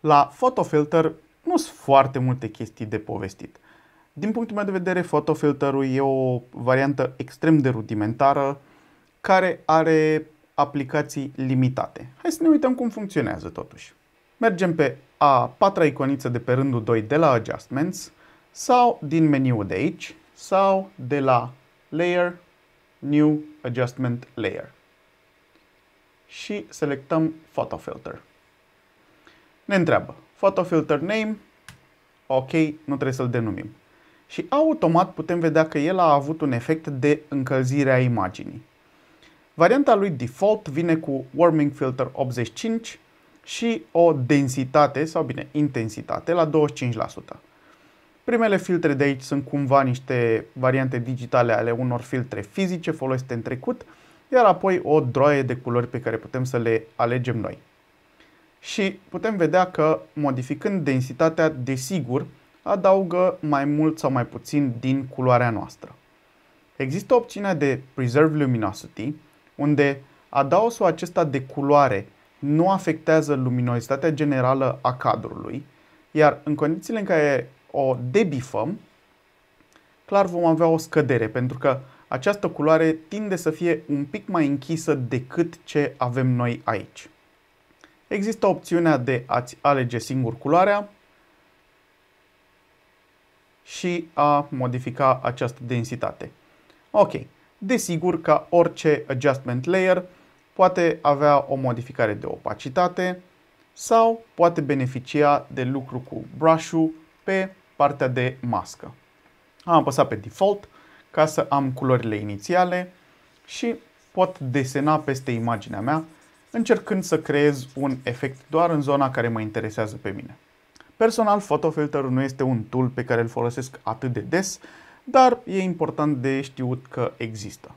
La Photofilter nu sunt foarte multe chestii de povestit. Din punctul meu de vedere, photofilterul e o variantă extrem de rudimentară care are aplicații limitate. Hai să ne uităm cum funcționează totuși. Mergem pe a patra iconiță de pe rândul 2 de la Adjustments sau din meniul de aici sau de la Layer, New Adjustment Layer și selectăm Photo Filter ne întreabă photo filter name, ok, nu trebuie să-l denumim. Și automat putem vedea că el a avut un efect de încălzire a imaginii. Varianta lui default vine cu warming filter 85 și o densitate, sau bine, intensitate la 25%. Primele filtre de aici sunt cumva niște variante digitale ale unor filtre fizice folosite în trecut, iar apoi o droaie de culori pe care putem să le alegem noi și putem vedea că modificând densitatea, desigur, adaugă mai mult sau mai puțin din culoarea noastră. Există opțiunea de Preserve Luminosity, unde adaosul acesta de culoare nu afectează luminozitatea generală a cadrului, iar în condițiile în care o debifăm, clar vom avea o scădere, pentru că această culoare tinde să fie un pic mai închisă decât ce avem noi aici. Există opțiunea de a-ți alege singur culoarea și a modifica această densitate. Ok, desigur ca orice adjustment layer poate avea o modificare de opacitate sau poate beneficia de lucru cu brush-ul pe partea de mască. Am apăsat pe default ca să am culorile inițiale și pot desena peste imaginea mea încercând să creez un efect doar în zona care mă interesează pe mine. Personal, fotofilterul nu este un tool pe care îl folosesc atât de des, dar e important de știut că există.